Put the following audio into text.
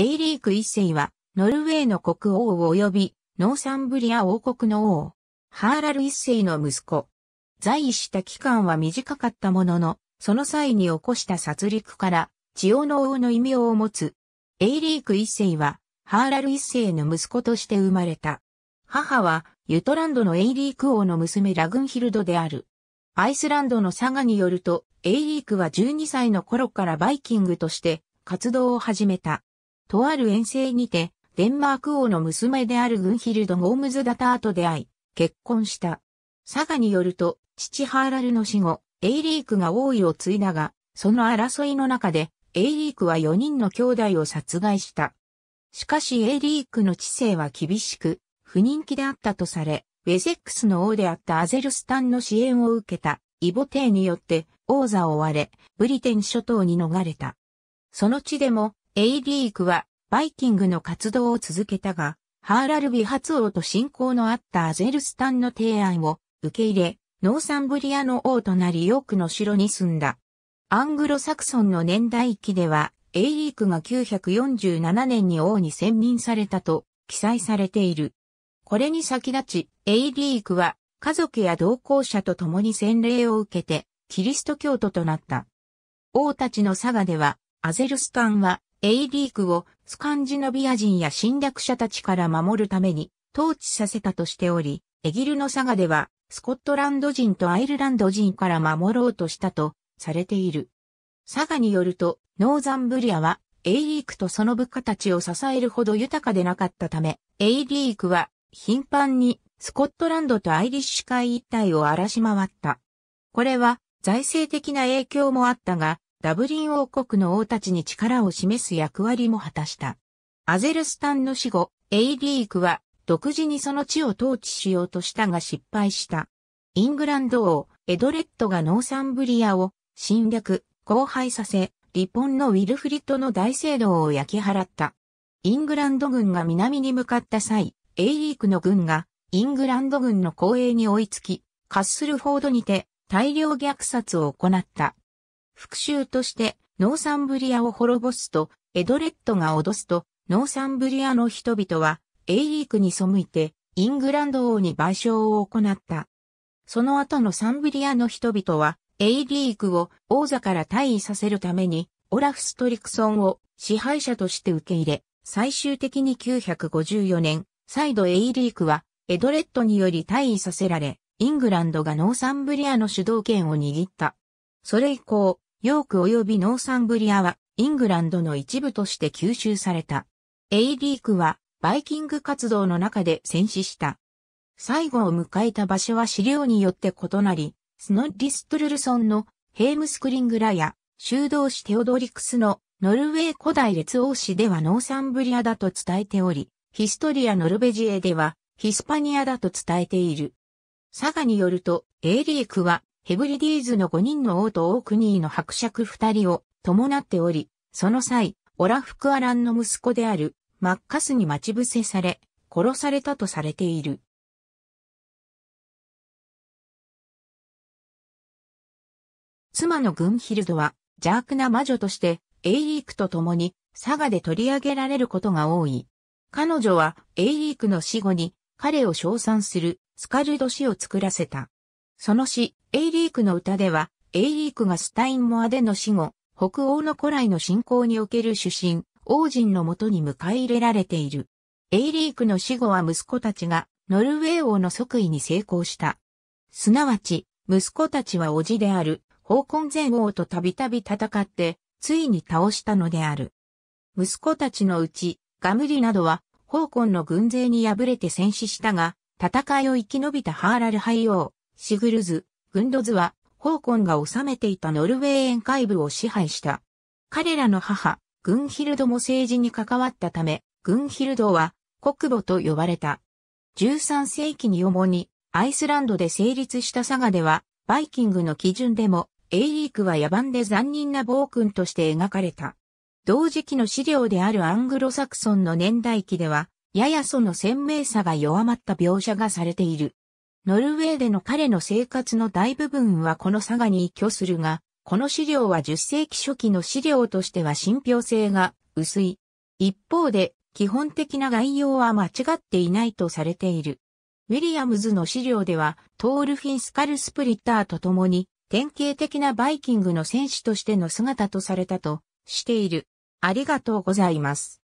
エイリーク一世は、ノルウェーの国王及び、ノーサンブリア王国の王、ハーラル一世の息子。在位した期間は短かったものの、その際に起こした殺戮から、千王の王の異名を持つ。エイリーク一世は、ハーラル一世の息子として生まれた。母は、ユトランドのエイリーク王の娘ラグンヒルドである。アイスランドのサガによると、エイリークは12歳の頃からバイキングとして活動を始めた。とある遠征にて、デンマーク王の娘であるグンヒルド・ゴームズ・ダターと出会い、結婚した。サガによると、父ハーラルの死後、エイリークが王位を継いだが、その争いの中で、エイリークは4人の兄弟を殺害した。しかしエイリークの知性は厳しく、不人気であったとされ、ウェセックスの王であったアゼルスタンの支援を受けた、イボテイによって王座を追われ、ブリテン諸島に逃れた。その地でも、エイリークは、バイキングの活動を続けたが、ハーラルビ発王と信仰のあったアゼルスタンの提案を受け入れ、ノーサンブリアの王となりヨークの城に住んだ。アングロサクソンの年代記では、エイリークが947年に王に選任されたと記載されている。これに先立ち、エイリークは家族や同行者と共に洗礼を受けて、キリスト教徒となった。王たちの佐賀では、アゼルスタンはエイリークをスカンジノビア人や侵略者たちから守るために統治させたとしており、エギルの佐賀ではスコットランド人とアイルランド人から守ろうとしたとされている。佐賀によると、ノーザンブリアはエイリークとその部下たちを支えるほど豊かでなかったため、エイリークは頻繁にスコットランドとアイリッシュ海一帯を荒らし回った。これは財政的な影響もあったが、ダブリン王国の王たちに力を示す役割も果たした。アゼルスタンの死後、エイリークは独自にその地を統治しようとしたが失敗した。イングランド王、エドレッドがノーサンブリアを侵略、荒廃させ、日本のウィルフリットの大聖堂を焼き払った。イングランド軍が南に向かった際、エイリークの軍がイングランド軍の後衛に追いつき、カッスルフォードにて大量虐殺を行った。復讐として、ノーサンブリアを滅ぼすと、エドレットが脅すと、ノーサンブリアの人々は、エイリークに背いて、イングランド王に賠償を行った。その後のサンブリアの人々は、エイリークを王座から退位させるために、オラフ・ストリクソンを支配者として受け入れ、最終的に954年、再度エイリークは、エドレットにより退位させられ、イングランドがノーサンブリアの主導権を握った。それ以降、ヨーク及びノーサンブリアはイングランドの一部として吸収された。エイリークはバイキング活動の中で戦死した。最後を迎えた場所は資料によって異なり、スノッリストルルソンのヘームスクリングラや修道士テオドリクスのノルウェー古代列王史ではノーサンブリアだと伝えており、ヒストリア・ノルベジエではヒスパニアだと伝えている。サガによると、エイリークはヘブリディーズの5人の王とオークニーの伯爵2人を伴っており、その際、オラフクアランの息子であるマッカスに待ち伏せされ、殺されたとされている。妻のグンヒルドは邪悪な魔女としてエイリークと共に佐賀で取り上げられることが多い。彼女はエイリークの死後に彼を称賛するスカルド氏を作らせた。その死、エイリークの歌では、エイリークがスタインモアでの死後、北欧の古来の信仰における主神、王人のもとに迎え入れられている。エイリークの死後は息子たちがノルウェー王の即位に成功した。すなわち、息子たちは叔父である、ホーコン前王とたびたび戦って、ついに倒したのである。息子たちのうち、ガムリなどは、ホーコンの軍勢に敗れて戦死したが、戦いを生き延びたハーラルハイ王、シグルズ、グンドズは、ホーコンが治めていたノルウェー沿海部を支配した。彼らの母、グンヒルドも政治に関わったため、グンヒルドは国母と呼ばれた。13世紀に主にアイスランドで成立した佐賀では、バイキングの基準でも、エイリークは野蛮で残忍な暴君として描かれた。同時期の資料であるアングロサクソンの年代記では、ややその鮮明さが弱まった描写がされている。ノルウェーでの彼の生活の大部分はこの佐賀に依拠するが、この資料は10世紀初期の資料としては信憑性が薄い。一方で、基本的な概要は間違っていないとされている。ウィリアムズの資料では、トールフィンスカルスプリッターと共に、典型的なバイキングの戦士としての姿とされたとしている。ありがとうございます。